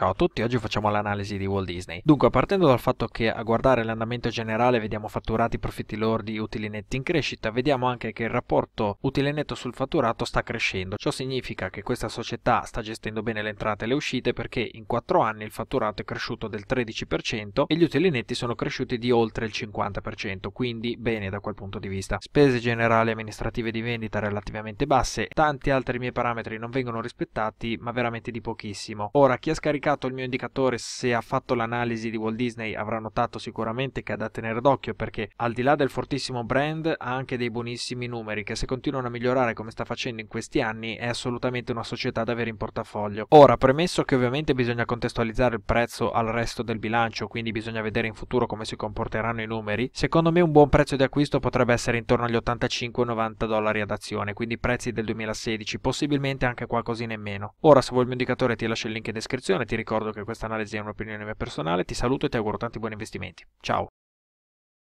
Ciao a tutti, oggi facciamo l'analisi di Walt Disney. Dunque, partendo dal fatto che a guardare l'andamento generale vediamo fatturati, profitti lordi, utili netti in crescita, vediamo anche che il rapporto utile netto sul fatturato sta crescendo. Ciò significa che questa società sta gestendo bene le entrate e le uscite perché in 4 anni il fatturato è cresciuto del 13% e gli utili netti sono cresciuti di oltre il 50%, quindi bene da quel punto di vista. Spese generali amministrative di vendita relativamente basse, tanti altri miei parametri non vengono rispettati, ma veramente di pochissimo. Ora, chi ha scaricato cercato il mio indicatore, se ha fatto l'analisi di Walt Disney avrà notato sicuramente che è da tenere d'occhio perché al di là del fortissimo brand ha anche dei buonissimi numeri che se continuano a migliorare come sta facendo in questi anni è assolutamente una società da avere in portafoglio. Ora, premesso che ovviamente bisogna contestualizzare il prezzo al resto del bilancio, quindi bisogna vedere in futuro come si comporteranno i numeri, secondo me un buon prezzo di acquisto potrebbe essere intorno agli 85-90 dollari ad azione, quindi prezzi del 2016, possibilmente anche qualcosina in meno. Ora, se vuoi il mio indicatore ti lascio il link in descrizione, ti ricordo che questa analisi è un'opinione mia personale, ti saluto e ti auguro tanti buoni investimenti. Ciao!